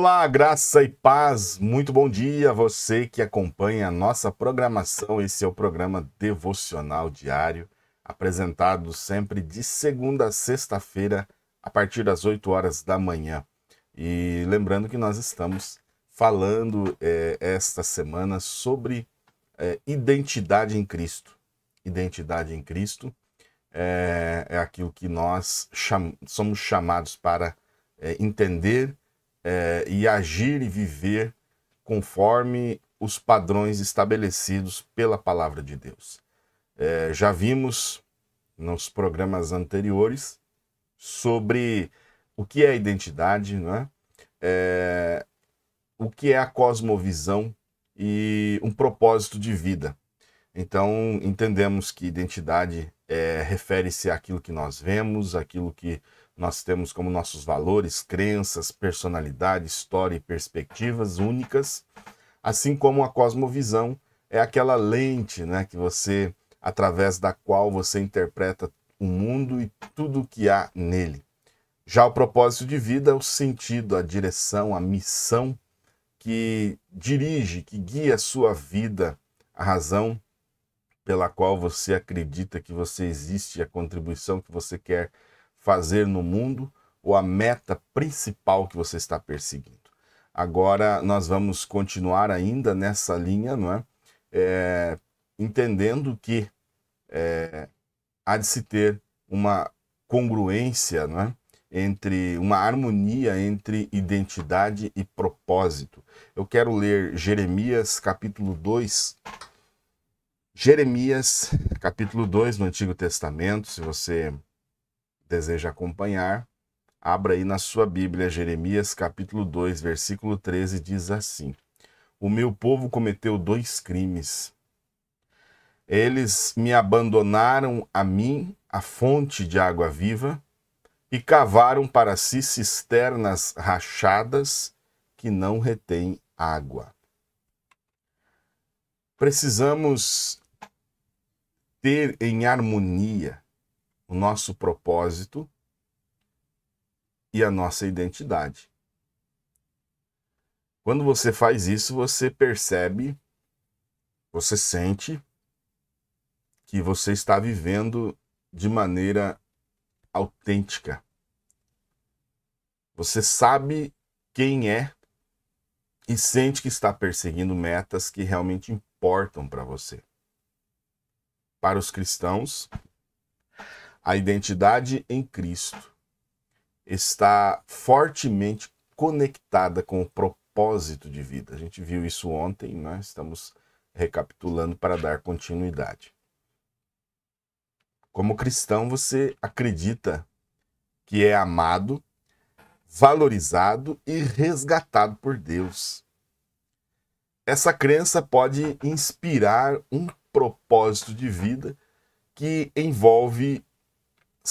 Olá, graça e paz, muito bom dia a você que acompanha a nossa programação. Esse é o programa Devocional Diário, apresentado sempre de segunda a sexta-feira, a partir das 8 horas da manhã. E lembrando que nós estamos falando é, esta semana sobre é, identidade em Cristo. Identidade em Cristo é, é aquilo que nós cham somos chamados para é, entender é, e agir e viver conforme os padrões estabelecidos pela palavra de Deus. É, já vimos nos programas anteriores sobre o que é identidade, né? É, o que é a cosmovisão e um propósito de vida. Então, entendemos que identidade é, refere-se àquilo que nós vemos, àquilo que nós temos como nossos valores, crenças, personalidade, história e perspectivas únicas, assim como a cosmovisão é aquela lente, né, que você através da qual você interpreta o mundo e tudo o que há nele. Já o propósito de vida é o sentido, a direção, a missão que dirige, que guia a sua vida, a razão pela qual você acredita que você existe, a contribuição que você quer fazer no mundo ou a meta principal que você está perseguindo. Agora nós vamos continuar ainda nessa linha, não é? é entendendo que é, há de se ter uma congruência, não é? entre uma harmonia entre identidade e propósito. Eu quero ler Jeremias capítulo 2. Jeremias capítulo 2 no Antigo Testamento, se você deseja acompanhar, abra aí na sua Bíblia Jeremias capítulo 2, versículo 13, diz assim: O meu povo cometeu dois crimes. Eles me abandonaram a mim, a fonte de água viva, e cavaram para si cisternas rachadas que não retêm água. Precisamos ter em harmonia o nosso propósito e a nossa identidade. Quando você faz isso, você percebe, você sente que você está vivendo de maneira autêntica. Você sabe quem é e sente que está perseguindo metas que realmente importam para você. Para os cristãos, a identidade em Cristo está fortemente conectada com o propósito de vida. A gente viu isso ontem, né? estamos recapitulando para dar continuidade. Como cristão, você acredita que é amado, valorizado e resgatado por Deus. Essa crença pode inspirar um propósito de vida que envolve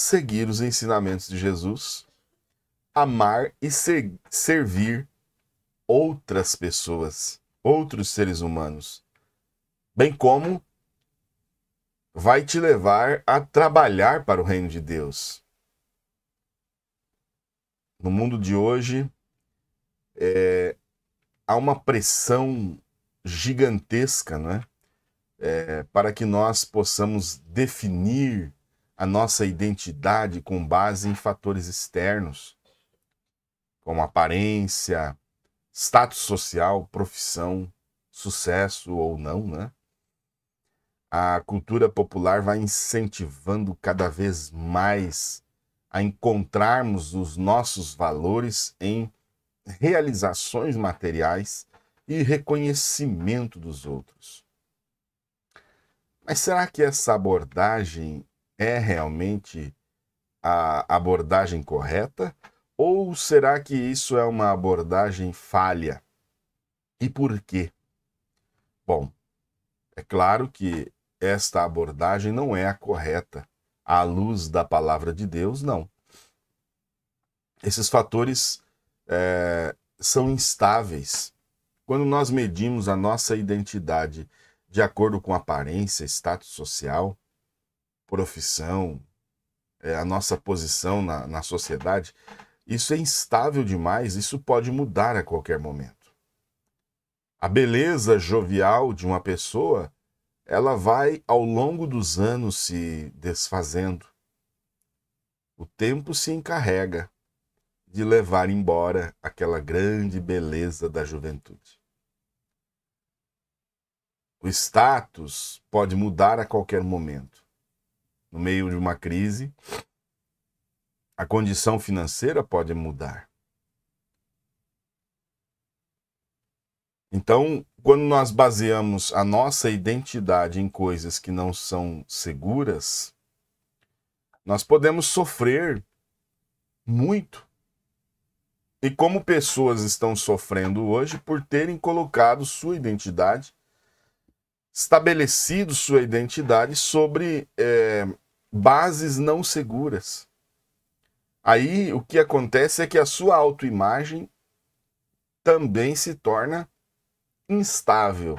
seguir os ensinamentos de Jesus, amar e servir outras pessoas, outros seres humanos, bem como vai te levar a trabalhar para o reino de Deus. No mundo de hoje, é, há uma pressão gigantesca, não É, é para que nós possamos definir a nossa identidade com base em fatores externos, como aparência, status social, profissão, sucesso ou não, né? A cultura popular vai incentivando cada vez mais a encontrarmos os nossos valores em realizações materiais e reconhecimento dos outros. Mas será que essa abordagem é realmente a abordagem correta? Ou será que isso é uma abordagem falha? E por quê? Bom, é claro que esta abordagem não é a correta. À luz da palavra de Deus, não. Esses fatores é, são instáveis. Quando nós medimos a nossa identidade de acordo com aparência, status social, profissão, é, a nossa posição na, na sociedade, isso é instável demais, isso pode mudar a qualquer momento. A beleza jovial de uma pessoa, ela vai ao longo dos anos se desfazendo. O tempo se encarrega de levar embora aquela grande beleza da juventude. O status pode mudar a qualquer momento no meio de uma crise, a condição financeira pode mudar. Então, quando nós baseamos a nossa identidade em coisas que não são seguras, nós podemos sofrer muito. E como pessoas estão sofrendo hoje por terem colocado sua identidade estabelecido sua identidade sobre é, bases não seguras. Aí o que acontece é que a sua autoimagem também se torna instável,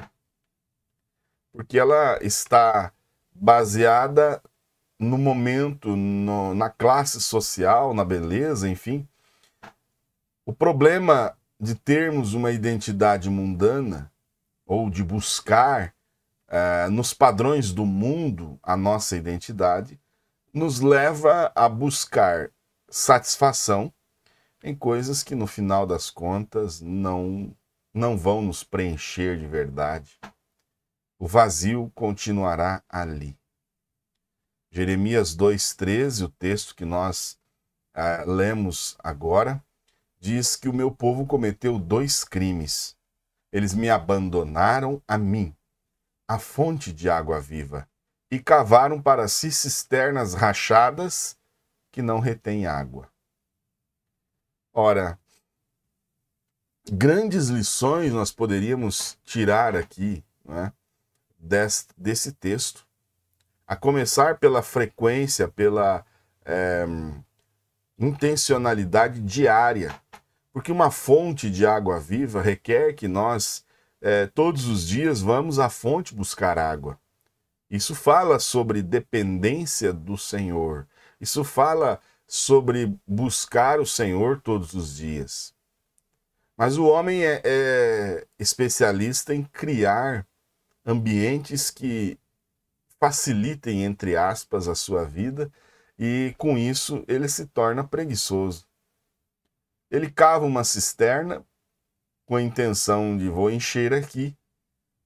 porque ela está baseada no momento, no, na classe social, na beleza, enfim. O problema de termos uma identidade mundana ou de buscar eh, nos padrões do mundo, a nossa identidade, nos leva a buscar satisfação em coisas que no final das contas não não vão nos preencher de verdade. O vazio continuará ali. Jeremias 2:13, o texto que nós eh, lemos agora, diz que o meu povo cometeu dois crimes. Eles me abandonaram a mim a fonte de água viva, e cavaram para si cisternas rachadas que não retêm água. Ora, grandes lições nós poderíamos tirar aqui né, desse, desse texto, a começar pela frequência, pela é, intencionalidade diária, porque uma fonte de água viva requer que nós é, todos os dias vamos à fonte buscar água. Isso fala sobre dependência do Senhor. Isso fala sobre buscar o Senhor todos os dias. Mas o homem é, é especialista em criar ambientes que facilitem, entre aspas, a sua vida e com isso ele se torna preguiçoso. Ele cava uma cisterna com a intenção de vou encher aqui,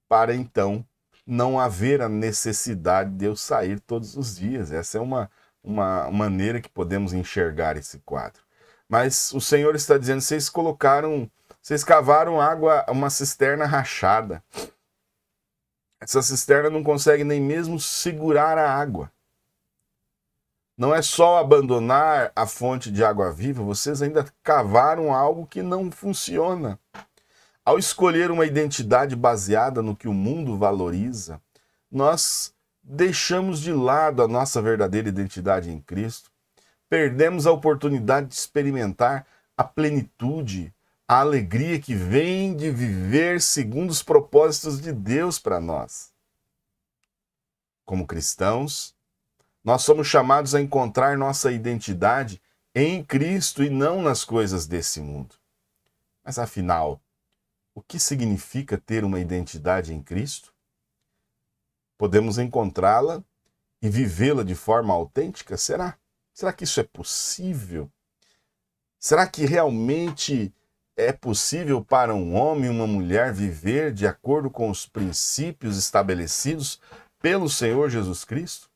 para então não haver a necessidade de eu sair todos os dias. Essa é uma, uma maneira que podemos enxergar esse quadro. Mas o Senhor está dizendo: vocês colocaram, vocês cavaram água, uma cisterna rachada. Essa cisterna não consegue nem mesmo segurar a água. Não é só abandonar a fonte de água viva, vocês ainda cavaram algo que não funciona. Ao escolher uma identidade baseada no que o mundo valoriza, nós deixamos de lado a nossa verdadeira identidade em Cristo, perdemos a oportunidade de experimentar a plenitude, a alegria que vem de viver segundo os propósitos de Deus para nós. Como cristãos, nós somos chamados a encontrar nossa identidade em Cristo e não nas coisas desse mundo. Mas afinal, o que significa ter uma identidade em Cristo, podemos encontrá-la e vivê-la de forma autêntica? Será? Será que isso é possível? Será que realmente é possível para um homem e uma mulher viver de acordo com os princípios estabelecidos pelo Senhor Jesus Cristo?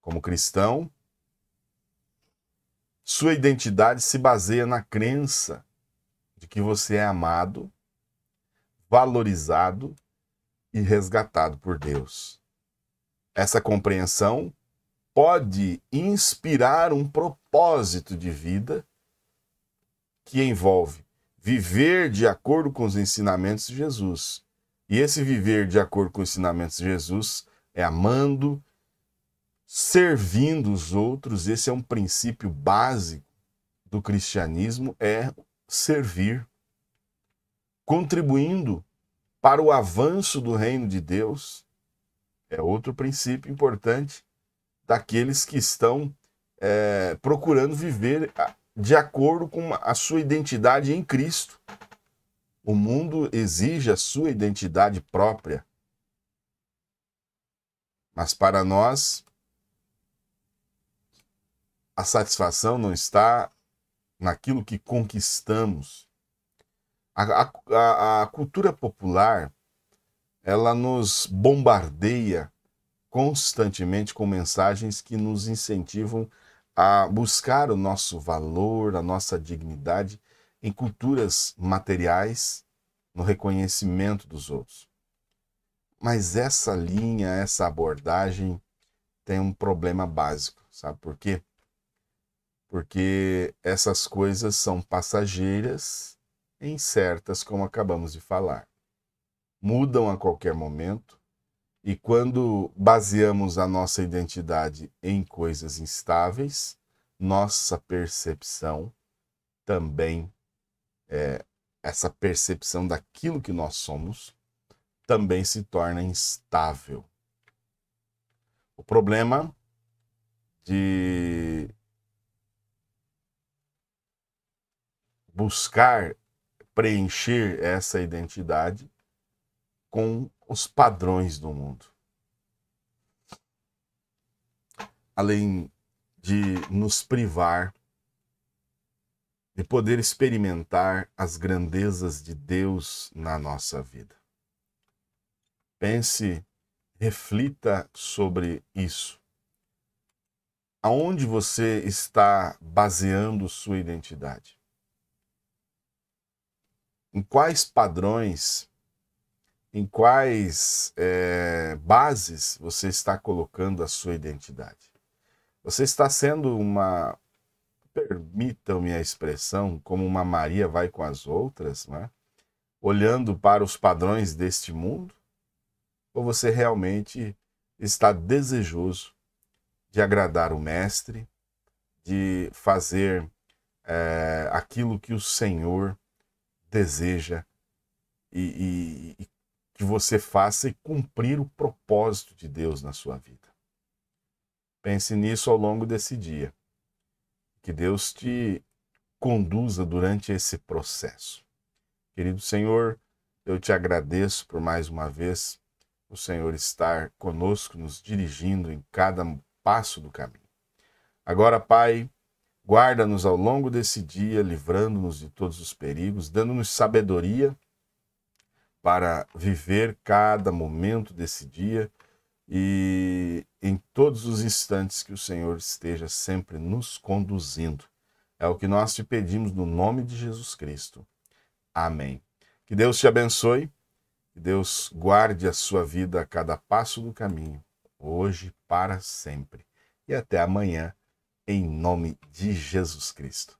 Como cristão, sua identidade se baseia na crença de que você é amado, valorizado e resgatado por Deus. Essa compreensão pode inspirar um propósito de vida que envolve viver de acordo com os ensinamentos de Jesus. E esse viver de acordo com os ensinamentos de Jesus é amando, servindo os outros. Esse é um princípio básico do cristianismo, é servir, contribuindo para o avanço do reino de Deus. É outro princípio importante daqueles que estão é, procurando viver de acordo com a sua identidade em Cristo. O mundo exige a sua identidade própria. Mas para nós, a satisfação não está naquilo que conquistamos. A, a, a cultura popular ela nos bombardeia constantemente com mensagens que nos incentivam a buscar o nosso valor, a nossa dignidade em culturas materiais, no reconhecimento dos outros. Mas essa linha, essa abordagem tem um problema básico, sabe por quê? porque essas coisas são passageiras e incertas, como acabamos de falar. Mudam a qualquer momento, e quando baseamos a nossa identidade em coisas instáveis, nossa percepção também, é, essa percepção daquilo que nós somos, também se torna instável. O problema de buscar preencher essa identidade com os padrões do mundo. Além de nos privar de poder experimentar as grandezas de Deus na nossa vida. Pense, reflita sobre isso. Aonde você está baseando sua identidade? em quais padrões, em quais é, bases você está colocando a sua identidade. Você está sendo uma, permitam-me a expressão, como uma Maria vai com as outras, né? olhando para os padrões deste mundo? Ou você realmente está desejoso de agradar o Mestre, de fazer é, aquilo que o Senhor deseja e, e, e que você faça e cumprir o propósito de Deus na sua vida. Pense nisso ao longo desse dia. Que Deus te conduza durante esse processo. Querido Senhor, eu te agradeço por mais uma vez o Senhor estar conosco, nos dirigindo em cada passo do caminho. Agora, Pai, Guarda-nos ao longo desse dia, livrando-nos de todos os perigos, dando-nos sabedoria para viver cada momento desse dia e em todos os instantes que o Senhor esteja sempre nos conduzindo. É o que nós te pedimos no nome de Jesus Cristo. Amém. Que Deus te abençoe, que Deus guarde a sua vida a cada passo do caminho, hoje para sempre. E até amanhã em nome de Jesus Cristo.